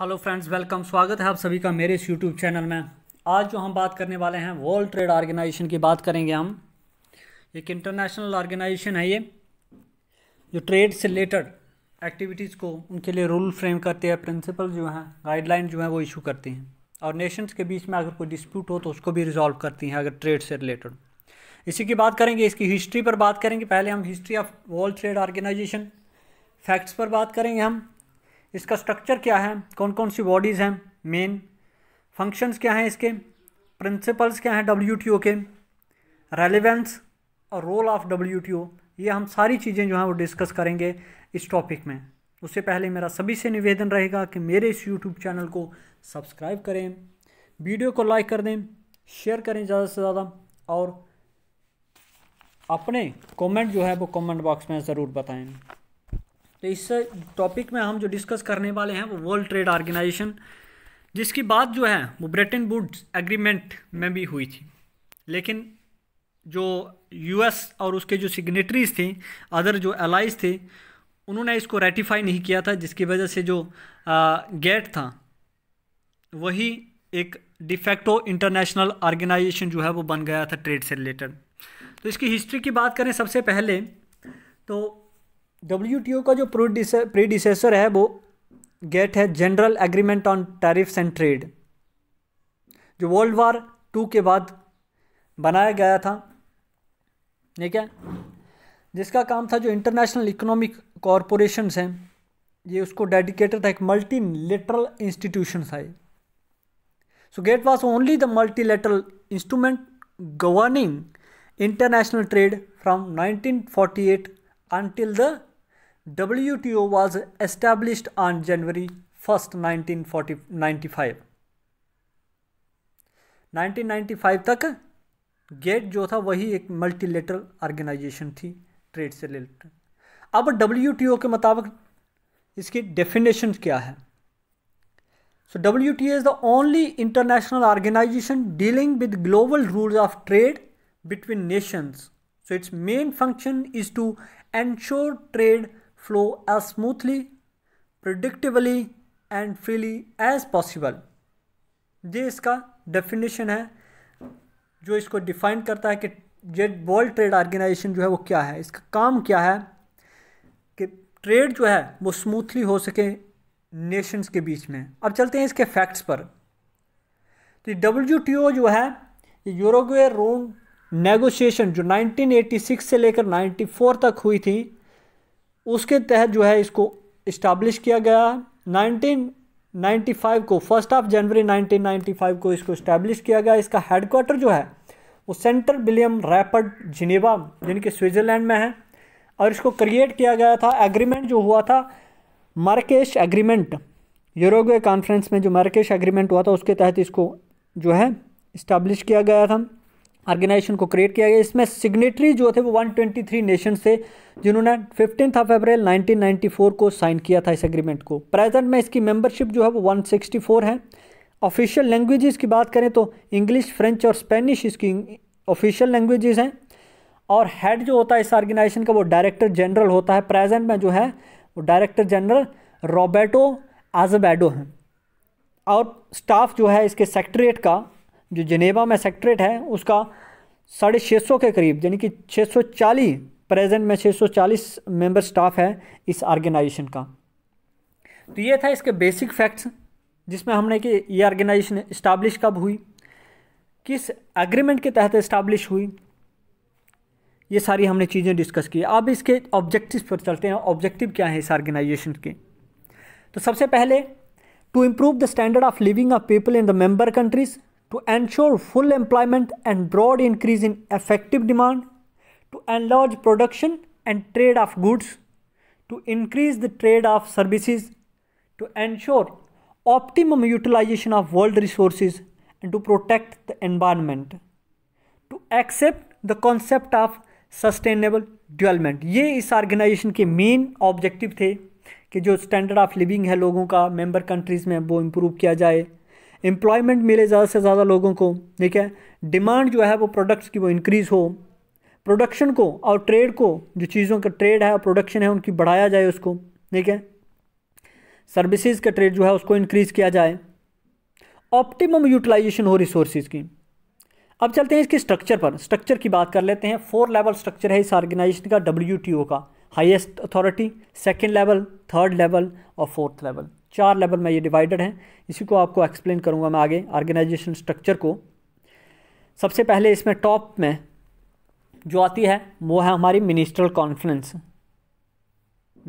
Hello friends welcome स्वागत है आप सभी का मेरे इस यूट्यूब चैनल में आज जो हम बात करने वाले हैं वर्ल्ड ट्रेड ऑर्गेनाइजेशन की बात करेंगे हम एक इंटरनेशनल ऑर्गेनाइजेशन है ये जो ट्रेड से रिलेटेड एक्टिविटीज़ को उनके लिए रूल फ्रेम करते हैं प्रिंसिपल जो हैं गाइडलाइन जो हैं वो इशू करती हैं और नेशंस के बीच में अगर कोई डिस्प्यूट हो तो उसको भी रिजॉल्व करती हैं अगर ट्रेड से रिलेटेड इसी की बात करेंगे इसकी हिस्ट्री पर बात करेंगे पहले हम history of world trade organization facts पर बात करेंगे हम इसका स्ट्रक्चर क्या है कौन कौन सी बॉडीज़ हैं मेन फंक्शंस क्या हैं इसके प्रिंसिपल्स क्या हैं डब्ल्यू के रेलिवेंस और रोल ऑफ डब्ल्यू ये हम सारी चीज़ें जो हैं वो डिस्कस करेंगे इस टॉपिक में उससे पहले मेरा सभी से निवेदन रहेगा कि मेरे इस यूट्यूब चैनल को सब्सक्राइब करें वीडियो को लाइक कर दें शेयर करें ज़्यादा से ज़्यादा और अपने कमेंट जो है वो कमेंट बॉक्स में ज़रूर बताएं तो इस टॉपिक में हम जो डिस्कस करने वाले हैं वो वर्ल्ड ट्रेड ऑर्गेनाइजेशन जिसकी बात जो है वो ब्रिटेन वुड्स एग्रीमेंट में भी हुई थी लेकिन जो यूएस और उसके जो सिग्नेटरीज थे अदर जो एलाइज थे उन्होंने इसको रेटिफाई नहीं किया था जिसकी वजह से जो गेट था वही एक डिफेक्टो इंटरनेशनल ऑर्गेनाइजेशन जो है वो बन गया था ट्रेड से रिलेटेड तो इसकी हिस्ट्री की बात करें सबसे पहले तो डब्ल्यू का जो प्रीडिसेसर है वो गेट है general agreement on tariffs and trade जो वर्ल्ड वार टू के बाद बनाया गया था ठीक है जिसका काम था जो इंटरनेशनल इकोनॉमिक कॉरपोरेशन हैं ये उसको डेडिकेटेड था एक मल्टी लेटरल इंस्टीट्यूशन था so GATT was only the multilateral instrument governing international trade from 1948 until the WTO was established on January 1st, 1995. 1995 तक get, जो था वही एक organization ऑर्गेनाइजेशन थी ट्रेड से रिलेटेड अब डब्ल्यू के मुताबिक इसकी definition क्या है So WTO is the only international organization dealing with global rules of trade between nations. So its main function is to ensure trade flow as smoothly, predictably and freely as possible ये इसका definition है जो इसको define करता है कि ये world trade organisation जो है वो क्या है इसका काम क्या है कि ट्रेड जो है वो स्मूथली हो सके नेशंस के बीच में अब चलते हैं इसके फैक्ट्स पर तो डब्ल्यू टी ओ जो है यूरोगे रोन नेगोशिएशन जो 1986 से लेकर 94 तक हुई थी उसके तहत जो है इसको इस्टाब्लिश किया गया 1995 को फर्स्ट ऑफ जनवरी 1995 को इसको इस्टेब्लिश किया गया इसका हेडक्वार्टर जो है वो सेंटर विलियम रैपर्ड जिनेवा यानी कि स्विट्ज़रलैंड में है और इसको क्रिएट किया गया था एग्रीमेंट जो हुआ था मार्केश एग्रीमेंट यूरोगे कॉन्फ्रेंस में जो मार्केश एग्रीमेंट हुआ था उसके तहत इसको जो है इस्टेब्लिश किया गया था ऑर्गेनाइजेशन को क्रिएट किया गया इसमें सिग्नेटरी जो थे वो 123 नेशन से जिन्होंने फिफ्टीन ऑफ अप्रैल 1994 को साइन किया था इस एग्रीमेंट को प्रेजेंट में इसकी मेंबरशिप जो है वो 164 है ऑफिशियल लैंग्वेजेस की बात करें तो इंग्लिश फ्रेंच और स्पेनिश इसकी ऑफिशियल लैंग्वेजेस हैं और हेड जो होता है इस ऑर्गेनाइजेशन का वो डायरेक्टर जनरल होता है प्रेजेंट में जो है वो डायरेक्टर जनरल रॉबर्टो आजबैडो हैं और स्टाफ जो है इसके सेक्रेटरीट का जो जनेवा में सेक्ट्रेट है उसका साढ़े छः सौ के करीब यानी कि छः सौ चालीस प्रेजेंट में छः सौ चालीस मेम्बर स्टाफ है इस ऑर्गेनाइजेशन का तो ये था इसके बेसिक फैक्ट्स जिसमें हमने कि ये ऑर्गेनाइजेशन इस्टाब्लिश कब हुई किस एग्रीमेंट के तहत इस्टाब्लिश हुई ये सारी हमने चीज़ें डिस्कस की अब इसके ऑब्जेक्टिव पर चलते हैं ऑब्जेक्टिव क्या है इस ऑर्गेनाइजेशन के तो सबसे पहले to improve the standard of living of people in the member countries to ensure full employment and broad increase in effective demand, to enlarge production and trade of goods, to increase the trade of services, to ensure optimum utilization of world resources, and to protect the environment, to accept the concept of sustainable development. ये इस organization के main objective थे कि जो standard of living है लोगों का member countries में वो improve किया जाए एम्प्लॉयमेंट मिले ज़्यादा से ज़्यादा लोगों को ठीक है डिमांड जो है वो प्रोडक्ट्स की वो इंक्रीज़ हो प्रोडक्शन को और ट्रेड को जो चीज़ों का ट्रेड है और प्रोडक्शन है उनकी बढ़ाया जाए उसको ठीक है सर्विसेज का ट्रेड जो है उसको इंक्रीज़ किया जाए ऑप्टिमम यूटिलाइजेशन हो रिसोर्सेज की अब चलते हैं इसके स्ट्रक्चर पर स्ट्रक्चर की बात कर लेते हैं फोर लेवल स्ट्रक्चर है इस ऑर्गेनाइजेशन का डब्ल्यू का highest authority second level third level और फोर्थ लेवल चार लेवल में ये डिवाइडेड हैं इसी को आपको एक्सप्लेन करूँगा मैं आगे ऑर्गेनाइजेशन स्ट्रक्चर को सबसे पहले इसमें टॉप में जो आती है वो है हमारी मिनिस्ट्रल कॉन्फ्रेंस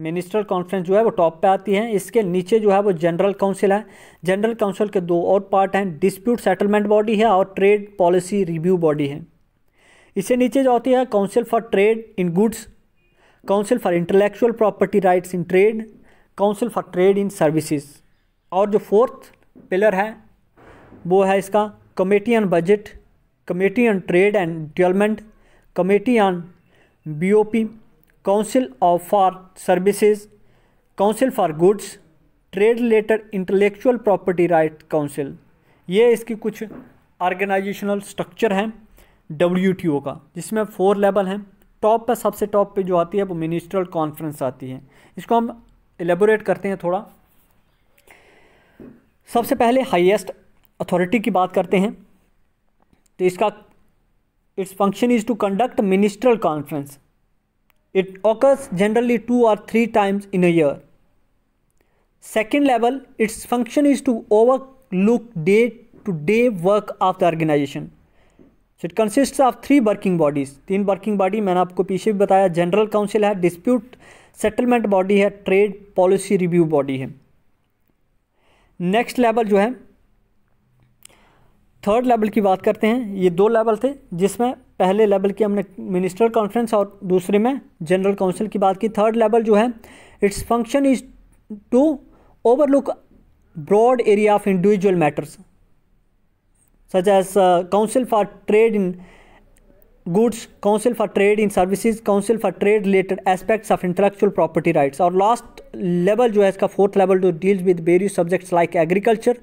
मिनिस्ट्रल कॉन्फ्रेंस जो है वो टॉप पे आती है इसके नीचे जो है वो जनरल काउंसिल है जनरल काउंसिल के दो और पार्ट हैं डिस्प्यूट सेटलमेंट बॉडी है और ट्रेड पॉलिसी रिव्यू बॉडी है इससे नीचे जो आती है council for trade in goods council for intellectual property rights in trade council for trade in services और जो फोर्थ पिलर है वो है इसका committee on budget committee on trade and development committee on BOP council of for services council for goods trade related intellectual property right council ये इसकी कुछ organisational structure हैं डब्ल्यू का जिसमें फोर लेवल हैं टॉप पर सबसे टॉप पे जो आती है वो मिनिस्ट्रल कॉन्फ्रेंस आती है इसको हम एलेबोरेट करते हैं थोड़ा सबसे पहले हाईएस्ट अथॉरिटी की बात करते हैं तो इसका its function is to conduct ministerial conference it occurs generally two और three times in a year second level its function is to overlook day to day work of the organization so it consist of three working bodies तीन working body मैंने आपको पीछे भी बताया general council है dispute settlement body है trade policy review body है next level जो है थर्ड लेवल की बात करते हैं ये दो लेवल थे जिसमें पहले लेवल की हमने मिनिस्टर कॉन्फ्रेंस और दूसरे में जनरल काउंसिल की बात की थर्ड लेवल जो है its function is to overlook look broad area of individual matters such uh, council for trade in goods council for trade in services council for trade related aspects of intellectual property rights और last level जो है इसका fourth level too deals with various subjects like agriculture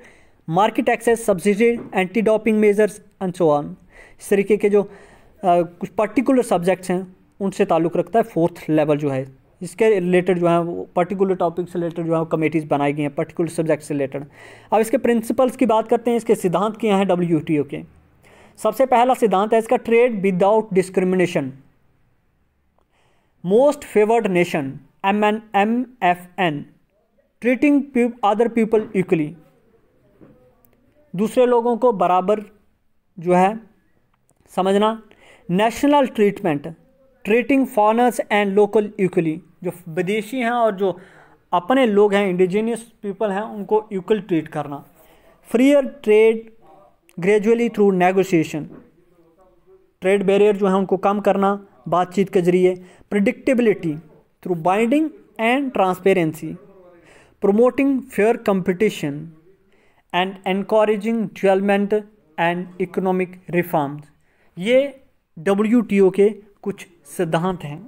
market access subsidy anti doping measures and so on इस तरीके के जो आ, कुछ particular subjects हैं उनसे ताल्लुक रखता है फोर्थ लेवल जो है इसके रिलेटेड जो है वो पर्टिकुलर टॉपिक से रिलेटेड जो है कमेटीज़ बनाई गई हैं पर्टिकुलर सब्जेक्ट से रिलेटेड अब इसके प्रिंसिपल्स की बात करते हैं इसके सिद्धांत क्या हैं डब्ल्यू के सबसे पहला सिद्धांत है इसका trade without discrimination most favoured nation M N M F N treating other people equally दूसरे लोगों को बराबर जो है समझना national treatment treating foreigners and local equally जो विदेशी हैं और जो अपने लोग हैं इंडिजीनियस पीपल हैं उनको इक्वल ट्रीट करना freer trade gradually through negotiation trade barrier जो है उनको कम करना बातचीत के जरिए predictability through binding and transparency promoting fair competition and encouraging development and economic reforms ये डब्ल्यू के कुछ सिद्धांत हैं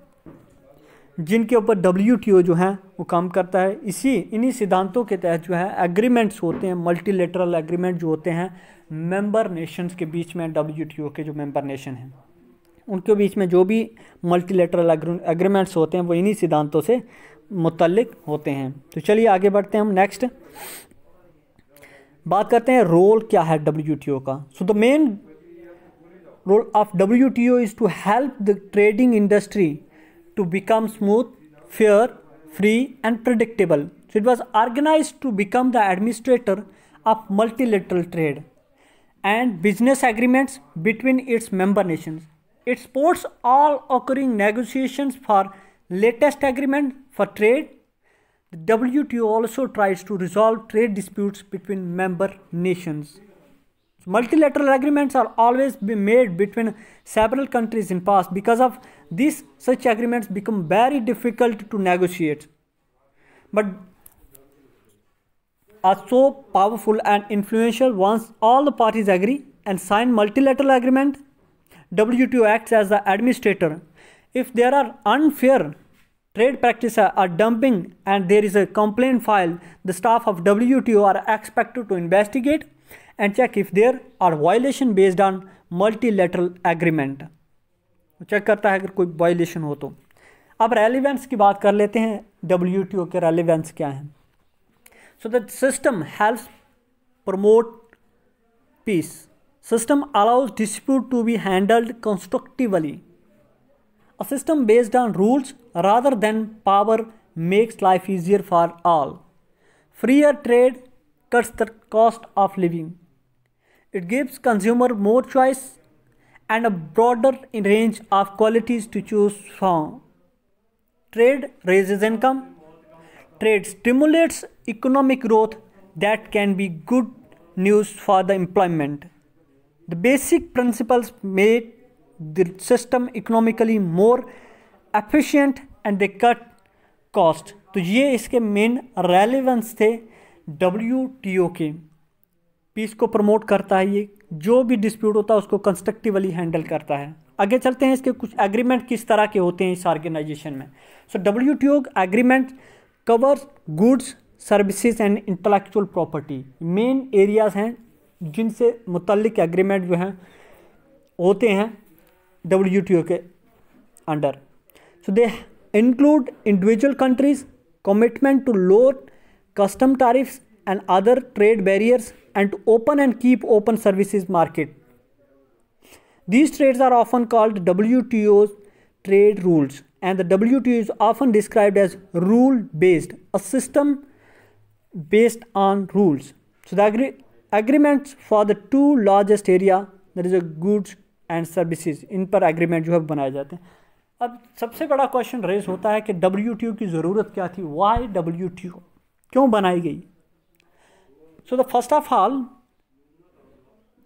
जिनके ऊपर डब्ल्यू जो है वो काम करता है इसी इन्हीं सिद्धांतों के तहत जो है एग्रीमेंट्स होते हैं मल्टीलेटरल एग्रीमेंट जो होते हैं मेंबर नेशंस के बीच में डब्ल्यू के जो मेंबर नेशन हैं उनके बीच में जो भी मल्टीलेटरल एग्रीमेंट्स होते हैं वो इन्हीं सिद्धांतों से मुतलक होते हैं तो चलिए आगे बढ़ते हैं हम नेक्स्ट बात करते हैं रोल क्या है डब्ल्यू का so the main role of W T O is to help the trading industry to become smooth fair free and predictable so it was organize to become the administrator of multilateral trade and business agreements between its member nations. It supports all occurring negotiations for latest agreement for trade. The WTO also tries to resolve trade disputes between member nations. So multilateral agreements are always be made between several countries in past because of this such agreements become very difficult to negotiate. But are so powerful and influential once all the parties agree and sign multilateral agreement WTO acts as the administrator if there are unfair trade practices are dumping and there is a complaint filed the staff of WTO are expected to investigate and check if there are violation based on multilateral agreement check करता है अगर कोई violation हो तो अब relevance की बात कर लेते हैं डब्ल्यू के रेलिवेंस क्या हैं So the system helps promote peace. System allows dispute to be handled constructively. A system based on rules rather than power makes life easier for all. Freer trade cuts the cost of living. It gives consumer more choice and a broader range of qualities to choose from. Trade raises income, trade stimulates economic growth that can be good news for the employment the basic principles made the system economically more efficient and the cut cost तो ये इसके main relevance थे W T O के पीस को promote करता है ये जो भी डिस्प्यूट होता है उसको कंस्ट्रक्टिवली हैंडल करता है आगे चलते हैं इसके कुछ एग्रीमेंट किस तरह के होते हैं इस ऑर्गेनाइजेशन में so W T O agreement covers goods services and intellectual property main areas हैं जिनसे मुतल एग्रीमेंट जो हैं होते हैं डब्ल्यू टी ओ के under so they include individual countries commitment to lower custom tariffs and other trade barriers and to open and keep open services market these trades are often called W T O's trade rules and the WTO is often described as rule based, a system based on rules. So the agreements for the two largest area, that is a goods and services, in per agreement you have banaya jate. Ab sabse bada question raise hota hai ke WTO Why WTO? Kyun banai So the first of all,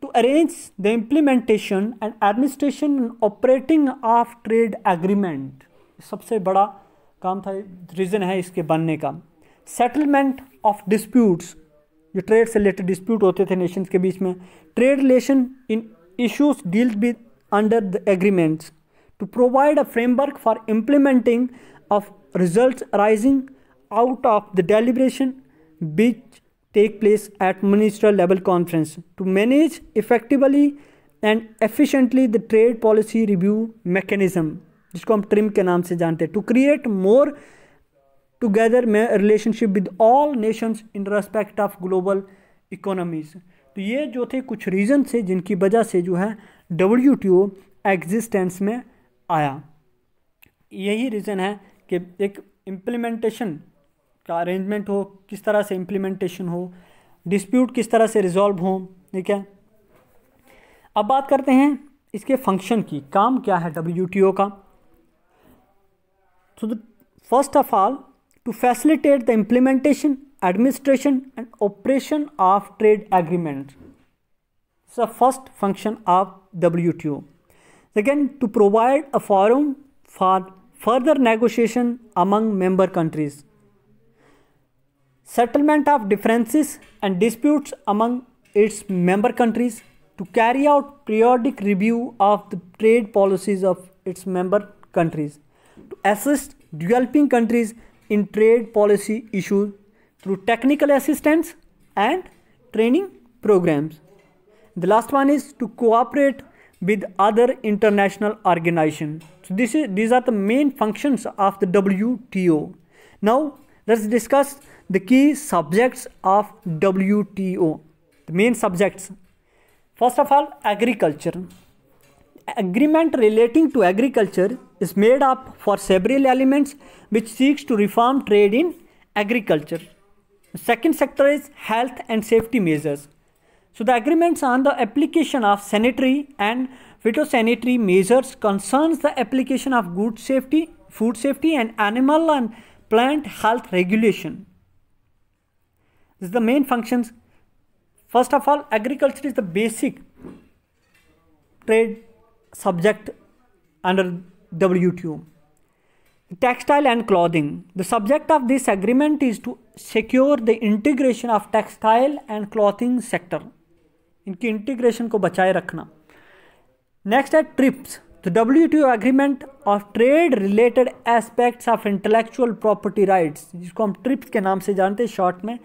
to arrange the implementation and administration and operating of trade agreement. सबसे बड़ा काम था reason है इसके बनने का settlement of disputes जो trade से रिलेटेड डिस्प्यूट होते थे नेशंस के बीच में trade relation in issues deal with under the agreements to provide a framework for implementing of result rising out of the deliberation which take place at ministerial level conference to manage effectively and efficiently the trade policy review mechanism जिसको हम ट्रिम के नाम से जानते हैं to create more together relationship with all nations in respect of global economies तो ये जो थे कुछ रीज़न थे जिनकी वजह से जो है डब्ल्यू टी ओ एग्जिस्टेंस में आया यही रीज़न है कि एक इम्प्लीमेंटेशन का अरेंजमेंट हो किस तरह से इम्प्लीमेंटेशन हो डिस्प्यूट किस तरह से रिजॉल्व हो ठीक है अब बात करते हैं इसके फंक्शन की काम क्या है डब्ल्यू टी ओ का So the, first of all, to facilitate the implementation, administration and operation of trade agreements. It's the first function of WTO. Second, to provide a forum for further negotiation among member countries. Settlement of differences and disputes among its member countries to carry out periodic review of the trade policies of its member countries to assist developing countries in trade policy issues through technical assistance and training programs. The last one is to cooperate with other international organizations. So this is, these are the main functions of the WTO. Now let's discuss the key subjects of WTO. The main subjects. First of all, agriculture agreement relating to agriculture is made up for several elements which seeks to reform trade in agriculture. The second sector is health and safety measures. So the agreements on the application of sanitary and phytosanitary measures concerns the application of good safety, food safety and animal and plant health regulation. This is the main functions. First of all, agriculture is the basic trade subject under WTO. Textile and clothing. The subject of this agreement is to secure the integration of textile and clothing sector. इनकी integration को बचाए रखना next है TRIPS the W T O agreement of trade related aspects of intellectual property rights जिसको हम trips के नाम से जानते हैं शॉर्ट में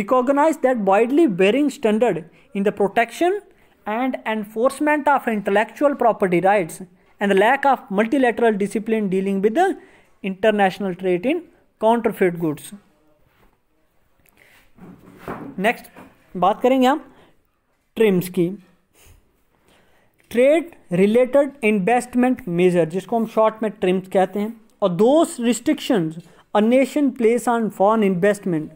recognize that widely varying standard in the protection and enforcement of intellectual property rights and the lack of multilateral discipline dealing with the international trade in counterfeit goods next बात करेंगे हम TRIMS की trade related investment major जिसको हम short में TRIMS कहते हैं और those restrictions a nation place on foreign investment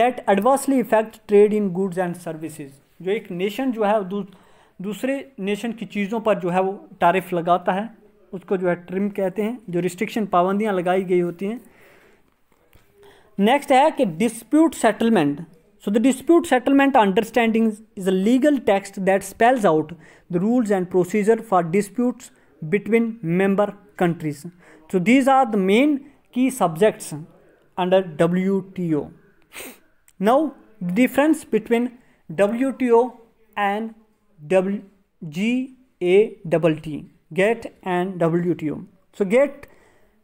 that adversely effect trade in goods and services जो एक नेशन जो है दू, दूसरे नेशन की चीज़ों पर जो है वो टैरिफ लगाता है उसको जो है ट्रिम कहते हैं जो रिस्ट्रिक्शन पाबंदियाँ लगाई गई होती हैं नेक्स्ट है कि dispute settlement so the dispute settlement understanding is a legal text that spells out the rules and procedure for disputes between member countries so these are the main key subjects under W T O now difference between WTO and w GATT, GATT and WTO. So GATT,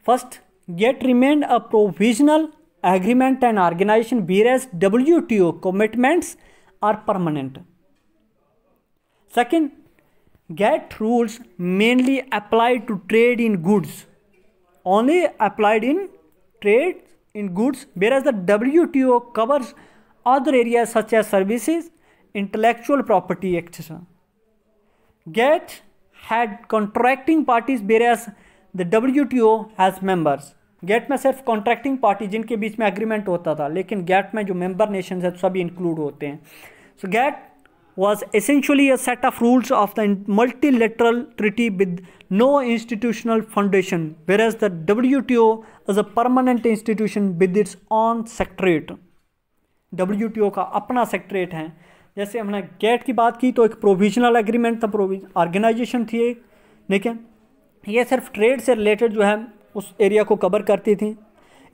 first GATT remained a provisional agreement and organization whereas WTO commitments are permanent. Second, GATT rules mainly apply to trade in goods, only applied in trade in goods whereas the WTO covers other areas such as services, intellectual property, etc. GATT had contracting parties whereas the WTO has members. GATT में सिर्फ contracting party जिनके बीच में agreement होता था लेकिन gate में जो member nation है सभी इंक्लूड होते हैं so GATT was essentially a set of rules of the multilateral treaty with no institutional foundation whereas the W T O is a permanent institution with its own secretariat W का अपना secretariat है जैसे हमने gate की बात की तो एक प्रोविजनल एग्रीमेंट था प्रोविज ऑर्गेनाइजेशन थी एक लेकिन ये सिर्फ ट्रेड से रिलेटेड जो है उस एरिया को कवर करती थी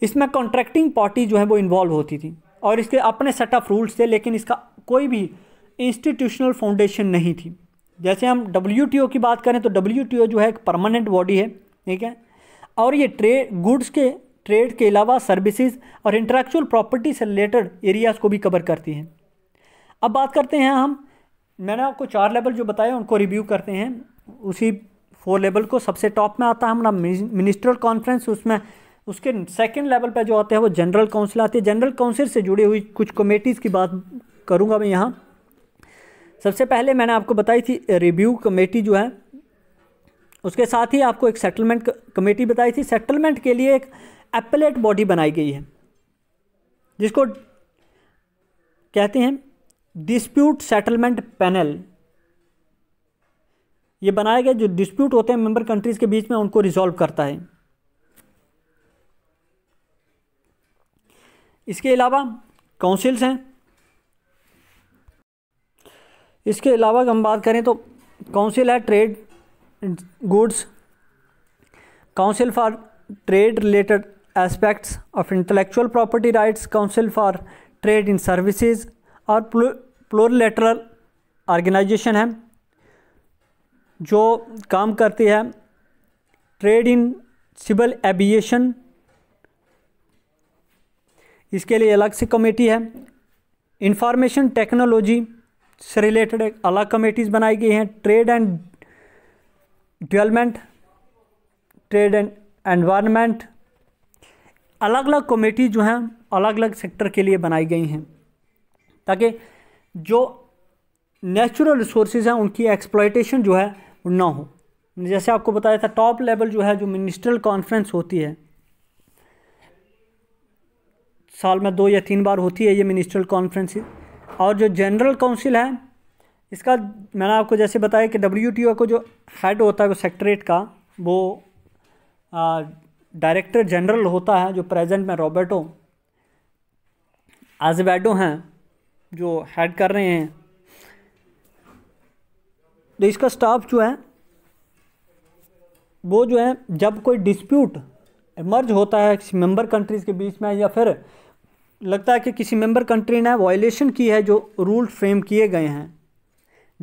इसमें कॉन्ट्रैक्टिंग पार्टी जो है वो इन्वॉल्व होती थी और इसके अपने सेट ऑफ रूल्स थे लेकिन इसका कोई भी इंस्टीट्यूशनल फाउंडेशन नहीं थी जैसे हम डब्ल्यू की बात करें तो डब्ल्यू जो है एक परमानेंट बॉडी है ठीक है और ये ट्रेड गुड्स के ट्रेड के अलावा सर्विसेज और इंटरेक्चुअल प्रॉपर्टी से रिलेटेड एरियाज़ को भी कवर करती हैं अब बात करते हैं हम मैंने आपको चार लेवल जो बताया उनको रिव्यू करते हैं उसी फोर लेवल को सबसे टॉप में आता है हमारा मिनिस्ट्रल कॉन्फ्रेंस उसमें उसके सेकंड लेवल पर जो आते हैं वो जनरल काउंसिल आती है जनरल काउंसिल से जुड़ी हुई कुछ कमेटीज़ की बात करूँगा मैं यहाँ सबसे पहले मैंने आपको बताई थी रिव्यू कमेटी जो है उसके साथ ही आपको एक सेटलमेंट कमेटी बताई थी सेटलमेंट के लिए एक एपलेट बॉडी बनाई गई है जिसको कहते हैं डिस्प्यूट सेटलमेंट पैनल ये बनाया गया जो डिस्प्यूट होते हैं मेंबर कंट्रीज़ के बीच में उनको रिजॉल्व करता है इसके अलावा काउंसिल्स हैं इसके अलावा हम बात करें तो काउंसिल है trade goods council for trade related aspects of intellectual property rights council for trade in services और प्लोरलेटरल ऑर्गेनाइजेशन है जो काम करती है ट्रेड इन सिविल एविएशन इसके लिए अलग से कमेटी है इंफॉर्मेशन टेक्नोलॉजी से रिलेटेड अलग कमेटीज़ बनाई गई हैं trade and development trade and environment अलग अलग कमेटी जो हैं अलग अलग सेक्टर के लिए बनाई गई हैं ताकि जो नेचुरल रिसोर्स हैं उनकी एक्सप्लाइटेशन जो है ना हो जैसे आपको बताया था टॉप लेवल जो है जो मिनिस्ट्रल कॉन्फ्रेंस होती है साल में दो या तीन बार होती है ये मिनिस्ट्रल कॉन्फ्रेंस और जो जनरल काउंसिल है इसका मैंने आपको जैसे बताया कि डब्ल्यू को जो हेड होता है वो सेक्ट्रेट का वो डायरेक्टर जनरल होता है जो प्रेजेंट में रॉबर्टो आजबैडो हैं जो हेड कर रहे हैं तो इसका स्टाफ जो है वो जो है जब कोई डिस्प्यूट इमर्ज होता है किसी मेंबर कंट्रीज़ के बीच में या फिर लगता है कि किसी मेंबर कंट्री ने वायलेशन की है जो रूल फ्रेम किए गए हैं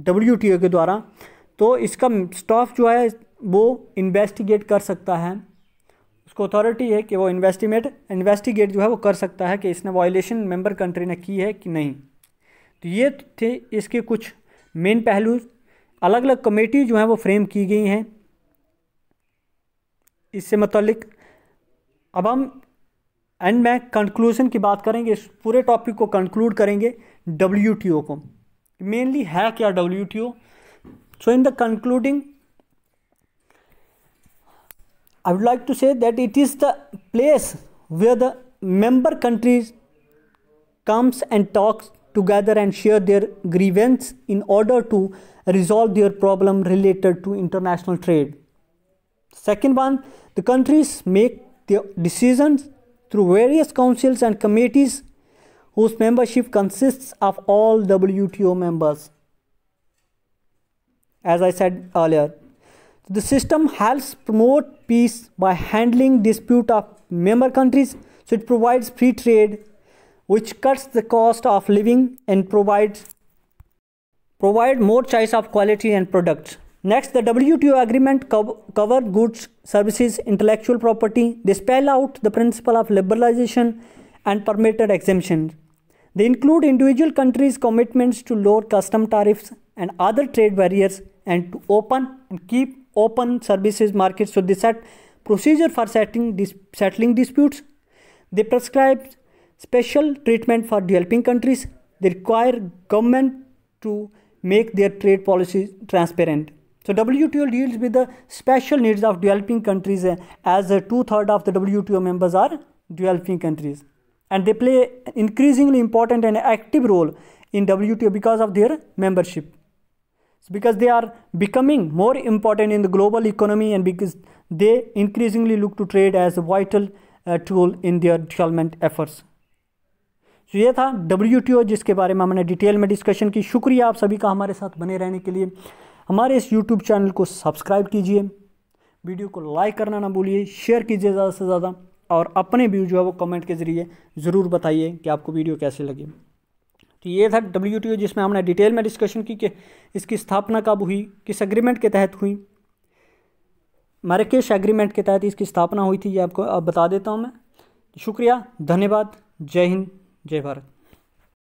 डब्ल्यू के द्वारा तो इसका स्टाफ जो है वो इन्वेस्टिगेट कर सकता है उसको अथॉरिटी है कि वो इन्वेस्टिमेट इन्वेस्टिगेट जो है वो कर सकता है कि इसने वायलेशन मेंबर कंट्री ने की है कि नहीं तो ये थे इसके कुछ मेन पहलू अलग अलग कमेटी जो हैं वो फ्रेम की गई हैं इससे मतलब अब हम एंड में कंक्लूजन की बात करेंगे इस पूरे टॉपिक को कंक्लूड करेंगे डब्ल्यू को मेनली है क्या W so in the concluding I would like to say that it is the place where the member countries comes and talks together and share their grievance in order to resolve their problem related to international trade. Second one, the countries make their decisions through various councils and committees whose membership consists of all WTO members. As I said earlier, the system helps promote peace by handling dispute of member countries. So it provides free trade, which cuts the cost of living and provides provide more choice of quality and products. Next, the WTO agreement co cover goods, services, intellectual property. They spell out the principle of liberalization and permitted exemptions. They include individual countries' commitments to lower custom tariffs and other trade barriers and to open and keep open services market. So they set procedure for setting dis settling disputes. They prescribe special treatment for developing countries. They require government to make their trade policies transparent. So WTO deals with the special needs of developing countries uh, as uh, two-thirds of the WTO members are developing countries. And they play an increasingly important and active role in WTO because of their membership. because they are becoming more important in the global economy and because they increasingly look to trade as a vital uh, tool in their development efforts. तो ये था W जिसके बारे में हमने detail में discussion की शुक्रिया आप सभी का हमारे साथ बने रहने के लिए हमारे इस यूट्यूब चैनल को सब्सक्राइब कीजिए वीडियो को लाइक करना ना भूलिए शेयर कीजिए ज़्यादा से ज़्यादा और अपने व्यू जो है वो कमेंट के ज़रिए ज़रूर बताइए कि आपको वीडियो कैसे लगे तो ये था डब्ल्यू टी ओ जिसमें हमने डिटेल में डिस्कशन की कि इसकी स्थापना कब हुई किस अग्रीमेंट के तहत हुई किस एग्रीमेंट के तहत इसकी स्थापना हुई थी ये आपको अब बता देता हूँ मैं शुक्रिया धन्यवाद जय हिंद जय भारत